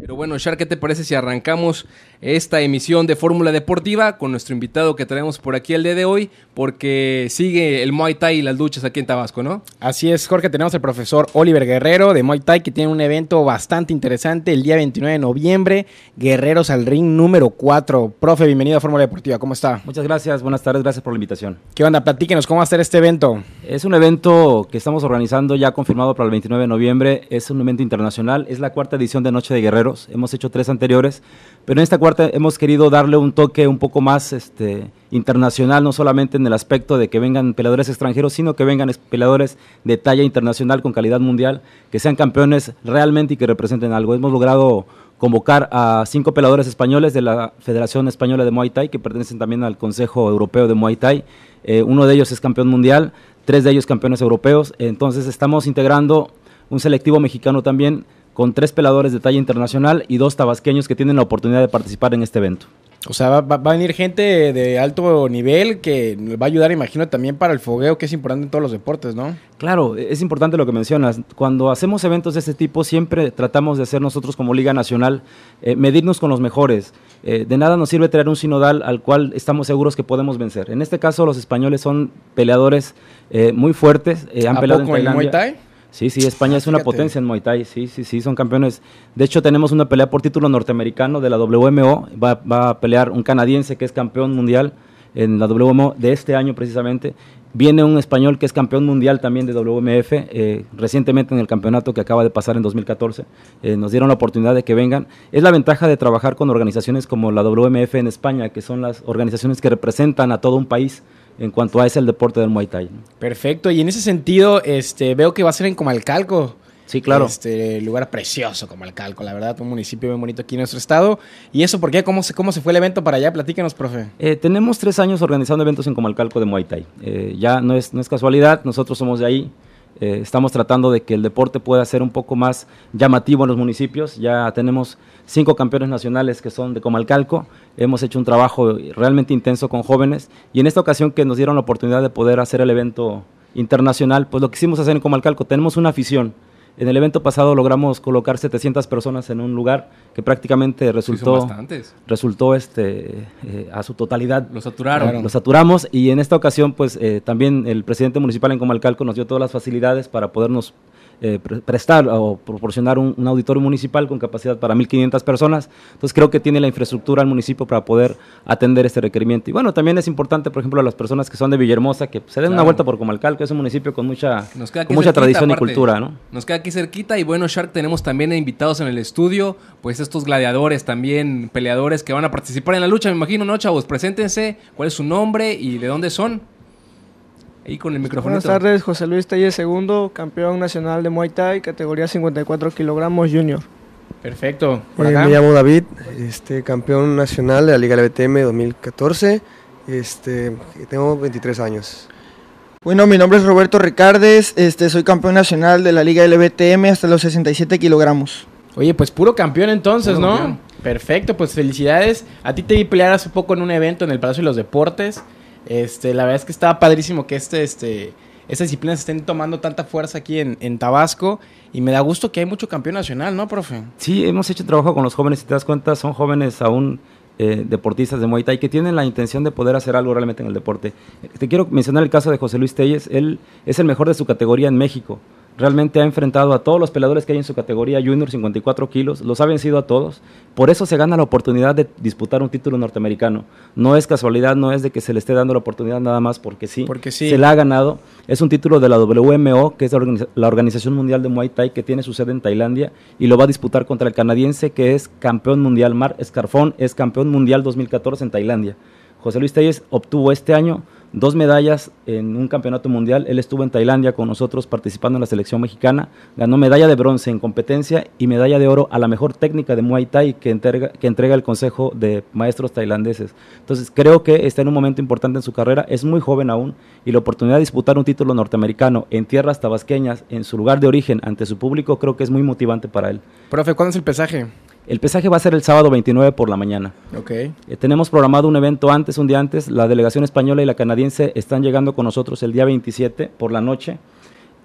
Pero bueno, Shark, ¿qué te parece si arrancamos esta emisión de Fórmula Deportiva con nuestro invitado que traemos por aquí el día de hoy, porque sigue el Muay Thai y las duchas aquí en Tabasco, ¿no? Así es, Jorge, tenemos al profesor Oliver Guerrero de Muay Thai que tiene un evento bastante interesante el día 29 de noviembre, Guerreros al Ring número 4. Profe, bienvenido a Fórmula Deportiva, ¿cómo está? Muchas gracias, buenas tardes, gracias por la invitación. ¿Qué onda? Platíquenos, ¿cómo va a ser este evento? Es un evento que estamos organizando ya confirmado para el 29 de noviembre, es un evento internacional, es la cuarta edición de Noche de Guerreros, hemos hecho tres anteriores, pero en esta cuarta hemos querido darle un toque un poco más este, internacional, no solamente en el aspecto de que vengan peleadores extranjeros, sino que vengan peleadores de talla internacional con calidad mundial, que sean campeones realmente y que representen algo. Hemos logrado convocar a cinco peleadores españoles de la Federación Española de Muay Thai, que pertenecen también al Consejo Europeo de Muay Thai. Eh, uno de ellos es campeón mundial, tres de ellos campeones europeos. Entonces estamos integrando un selectivo mexicano también con tres peladores de talla internacional y dos tabasqueños que tienen la oportunidad de participar en este evento. O sea, va, a venir gente de alto nivel que va a ayudar, imagino, también para el fogueo, que es importante en todos los deportes, ¿no? Claro, es importante lo que mencionas. Cuando hacemos eventos de este tipo, siempre tratamos de hacer nosotros como Liga Nacional, eh, medirnos con los mejores. Eh, de nada nos sirve traer un sinodal al cual estamos seguros que podemos vencer. En este caso, los españoles son peleadores eh, muy fuertes. han ¿A en Muay Thai? Sí, sí, España ah, es una potencia en Muay Thai, sí, sí, sí, son campeones. De hecho, tenemos una pelea por título norteamericano de la WMO, va, a pelear un canadiense que es campeón mundial en la WMO de este año precisamente. Viene un español que es campeón mundial también de WMF, eh, recientemente en el campeonato que acaba de pasar en 2014. Eh, nos dieron la oportunidad de que vengan. Es la ventaja de trabajar con organizaciones como la WMF en España, que son las organizaciones que representan a todo un país en cuanto a ese el deporte del Muay Thai. Perfecto, y en ese sentido este, veo que va a ser en Comalcalco. Sí, claro. Este lugar precioso Comalcalco la verdad, un municipio muy bonito aquí en nuestro estado. ¿Y eso por qué? ¿Cómo se, cómo se fue el evento para allá? Platícanos, profe. Eh, tenemos tres años organizando eventos en Comalcalco de Muay Thai. Eh, ya no es, no es casualidad, nosotros somos de ahí. Eh, estamos tratando de que el deporte pueda ser un poco más llamativo en los municipios. Ya tenemos cinco campeones nacionales que son de Comalcalco. Hemos hecho un trabajo realmente intenso con jóvenes y en esta ocasión que nos dieron la oportunidad de poder hacer el evento internacional, pues lo quisimos hacer en Comalcalco. Tenemos una afición en el evento pasado logramos colocar 700 personas en un lugar que prácticamente resultó, resultó este, eh, a su totalidad. Lo saturaron. Lo saturamos y en esta ocasión pues eh, también el presidente municipal en Comalcalco nos dio todas las facilidades para podernos eh, prestar o proporcionar un, auditorio municipal con capacidad para 1.500 personas. Entonces creo que tiene la infraestructura al municipio para poder atender este requerimiento. Y bueno, también es importante, por ejemplo, a las personas que son de Villahermosa, que se den una vuelta por Comalcal, que es un municipio con mucha, con mucha tradición y cultura. ¿no? Nos queda aquí cerquita y bueno, Shark, tenemos también invitados en el estudio, pues estos gladiadores también, peleadores que van a participar en la lucha, me imagino, ¿no, chavos? Preséntense, cuál es su nombre y de dónde son con el pues, micrófono. Buenas tardes, José Luis Telle segundo, campeón nacional de Muay Thai, categoría 54 kilogramos junior. Perfecto. me llamo David, este, campeón nacional de la Liga LBTM 2014. Este, tengo 23 años. Bueno, mi nombre es Roberto Ricardes, este, soy campeón nacional de la Liga LBTM hasta los 67 kilogramos. Oye, pues puro campeón entonces, ¿no? Perfecto, pues felicidades. A ti te vi pelear hace poco en un evento en el Palacio de los Deportes. Este, la verdad es que está padrísimo que este, este, estas disciplinas estén tomando tanta fuerza aquí en, Tabasco y me da gusto que hay mucho campeón nacional, ¿no, profe? Sí, hemos hecho trabajo con los jóvenes, si te das cuenta, son jóvenes aún eh, deportistas de Muay Thai que tienen la intención de poder hacer algo realmente en el deporte. Te quiero mencionar el caso de José Luis Telles, él es el mejor de su categoría en México. Realmente ha enfrentado a todos los peleadores que hay en su categoría junior, 54 kilos, los ha vencido a todos. Por eso se gana la oportunidad de disputar un título norteamericano. No es casualidad, no es de que se le esté dando la oportunidad nada más porque sí. Se la ha ganado. Es un título de la WMO, que es la Organización Mundial de Muay Thai, que tiene su sede en Tailandia, y lo va a disputar contra el canadiense, que es campeón mundial. Mar Escarfón es campeón mundial 2014 en Tailandia. José Luis Telles obtuvo este año dos medallas en un campeonato mundial. Él estuvo en Tailandia con nosotros participando en la selección mexicana. Ganó medalla de bronce en competencia y medalla de oro a la mejor técnica de Muay Thai que entrega, el Consejo de Maestros Tailandeses. Entonces creo que está en un momento importante en su carrera. Es muy joven aún y la oportunidad de disputar un título norteamericano en tierras tabasqueñas, en su lugar de origen, ante su público, creo que es muy motivante para él. Profe, ¿cuándo es el pesaje? El pesaje va a ser el sábado 29 por la mañana. Okay. Eh, tenemos programado un evento antes, un día antes. La delegación española y la canadiense están llegando con nosotros el día 27 por la noche.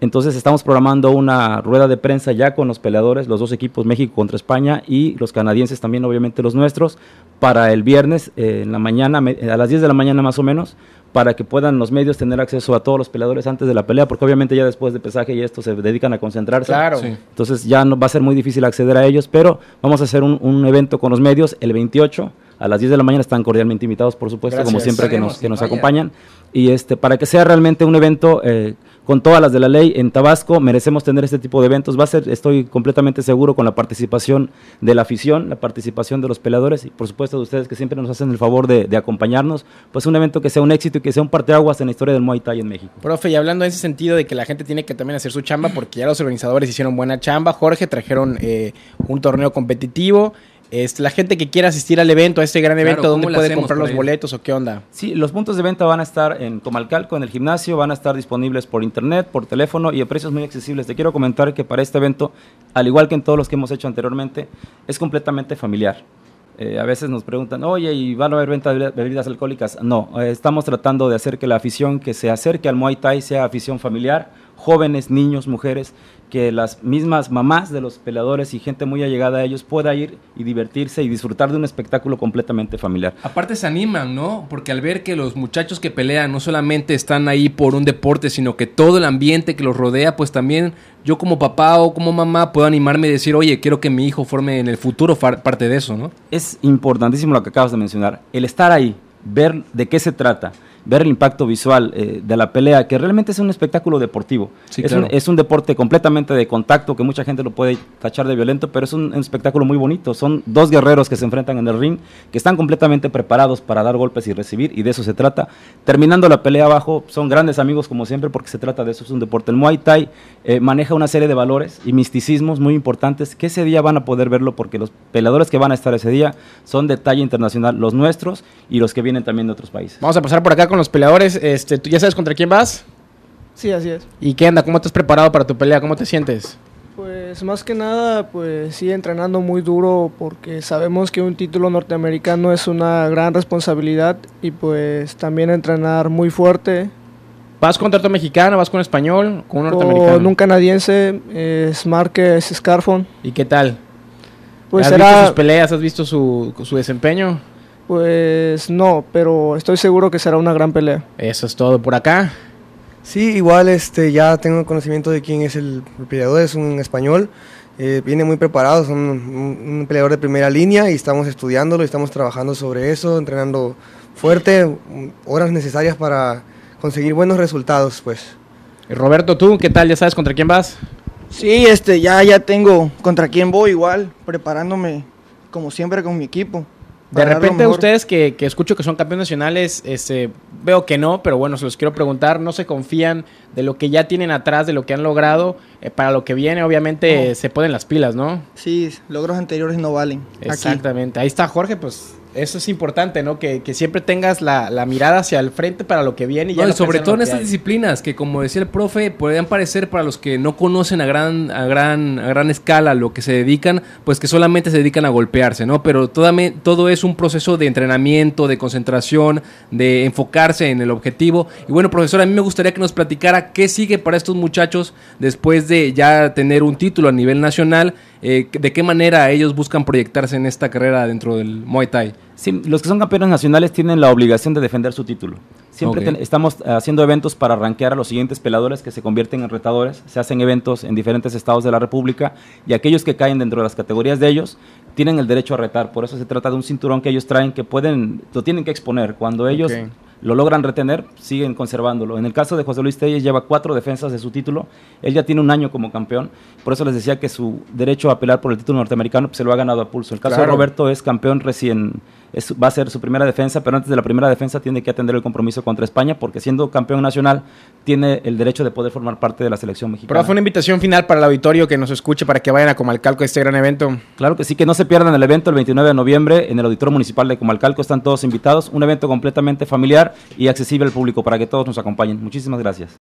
Entonces estamos programando una rueda de prensa ya con los peleadores, los dos equipos, México contra España y los canadienses también, obviamente los nuestros, para el viernes eh, en la mañana, a las 10 de la mañana más o menos, para que puedan los medios tener acceso a todos los peleadores antes de la pelea, porque obviamente ya después de pesaje y esto se dedican a concentrarse. Claro. Entonces ya no, va a ser muy difícil acceder a ellos, pero vamos a hacer un, evento con los medios el 28 a las 10 de la mañana están cordialmente invitados, por supuesto, como siempre que nos, nos acompañan. Y este, para que sea realmente un evento eh, con todas las de la ley en Tabasco. Merecemos tener este tipo de eventos. Va a ser, estoy completamente seguro, con la participación de la afición, la participación de los peleadores y, por supuesto, de ustedes que siempre nos hacen el favor de, acompañarnos. Pues un evento que sea un éxito y que sea un parteaguas en la historia del Muay Thai en México. Profe, y hablando en ese sentido de que la gente tiene que también hacer su chamba, porque ya los organizadores hicieron buena chamba. Jorge trajeron eh, un torneo competitivo la gente que quiera asistir al evento, a este gran evento, ¿dónde puede comprar los boletos o qué onda? Sí, los puntos de venta van a estar en Comalcalco, en el gimnasio, van a estar disponibles por internet, por teléfono y a precios muy accesibles. Te quiero comentar que para este evento, al igual que en todos los que hemos hecho anteriormente, es completamente familiar. Eh, a veces nos preguntan, oye, ¿y van a haber ventas de bebidas alcohólicas? No, eh, estamos tratando de hacer que la afición que se acerque al Muay Thai sea afición familiar, jóvenes, niños, mujeres, que las mismas mamás de los peleadores y gente muy allegada a ellos pueda ir y divertirse y disfrutar de un espectáculo completamente familiar. Aparte se animan, ¿no? Porque al ver que los muchachos que pelean no solamente están ahí por un deporte, sino que todo el ambiente que los rodea, pues también yo como papá o como mamá puedo animarme y decir, oye, quiero que mi hijo forme en el futuro parte de eso, ¿no? Es importantísimo lo que acabas de mencionar, el estar ahí, ver de qué se trata ver el impacto visual eh, de la pelea, que realmente es un espectáculo deportivo. es, un, deporte completamente de contacto, que mucha gente lo puede tachar de violento, pero es un, espectáculo muy bonito. Son dos guerreros que se enfrentan en el ring, que están completamente preparados para dar golpes y recibir, y de eso se trata. Terminando la pelea abajo, son grandes amigos como siempre, porque se trata de eso, es un deporte. El Muay Thai eh, maneja una serie de valores y misticismos muy importantes, que ese día van a poder verlo, porque los peleadores que van a estar ese día son de talla internacional, los nuestros y los que vienen también de otros países. Vamos a pasar por acá con los peleadores. Este, ¿Tú ya sabes contra quién vas? Sí, así es. ¿Y qué anda? ¿Cómo te has preparado para tu pelea? ¿Cómo te sientes? Pues más que nada, pues sí, entrenando muy duro porque sabemos que un título norteamericano es una gran responsabilidad y pues también entrenar muy fuerte. ¿Vas contra otro mexicano? ¿Vas con español? ¿Con un norteamericano? Con un canadiense, es Márquez Scarfon. ¿Y qué tal? Pues ¿Has visto sus peleas? ¿Has visto su, su desempeño? Pues no, pero estoy seguro que será una gran pelea. Eso es todo por acá. Sí, igual este, ya tengo conocimiento de quién es el, peleador, es un español. Eh, viene muy preparado, es un, peleador de primera línea y estamos estudiándolo estamos trabajando sobre eso, entrenando fuerte, horas necesarias para conseguir buenos resultados, pues. Roberto, ¿tú qué tal? ¿Ya sabes contra quién vas? Sí, este, ya, ya tengo contra quién voy igual, preparándome como siempre con mi equipo. De repente ustedes que, que, escucho que son campeones nacionales, este, veo que no, pero bueno, se los quiero preguntar, ¿no se confían de lo que ya tienen atrás, de lo que han logrado? Eh, para lo que viene, obviamente, se ponen las pilas, ¿no? Sí, logros anteriores no valen. Exactamente. Ahí está Jorge, pues eso es importante, ¿no? Que, siempre tengas la, mirada hacia el frente para lo que viene. Y, sobre todo en, estas disciplinas, que como decía el profe, podrían parecer para los que no conocen a gran, a gran, a gran escala lo que se dedican, pues que solamente se dedican a golpearse, ¿no? Pero todo, todo es un proceso de entrenamiento, de concentración, de enfocarse en el objetivo. Y bueno, profesor, a mí me gustaría que nos platicara qué sigue para estos muchachos después de ya tener un título a nivel nacional eh, de qué manera ellos buscan proyectarse en esta carrera dentro del Muay Thai. Sí, los que son campeones nacionales tienen la obligación de defender su título. Siempre estamos eh, haciendo eventos para rankear a los siguientes peladores que se convierten en retadores. Se hacen eventos en diferentes estados de la República y aquellos que caen dentro de las categorías de ellos tienen el derecho a retar. Por eso se trata de un cinturón que ellos traen que pueden, lo tienen que exponer. Cuando ellos lo logran retener, siguen conservándolo. En el caso de José Luis Telles lleva cuatro defensas de su título, él ya tiene un año como campeón, por eso les decía que su derecho a apelar por el título norteamericano pues, se lo ha ganado a pulso. El caso de Roberto es campeón recién va a ser su primera defensa, pero antes de la primera defensa tiene que atender el compromiso contra España, porque siendo campeón nacional tiene el derecho de poder formar parte de la selección mexicana. fue una invitación final para el auditorio que nos escuche para que vayan a Comalcalco a este gran evento. Claro que sí, que no se pierdan el evento el 29 de noviembre en el Auditorio Municipal de Comalcalco. Están todos invitados, un evento completamente familiar y accesible al público para que todos nos acompañen. Muchísimas gracias.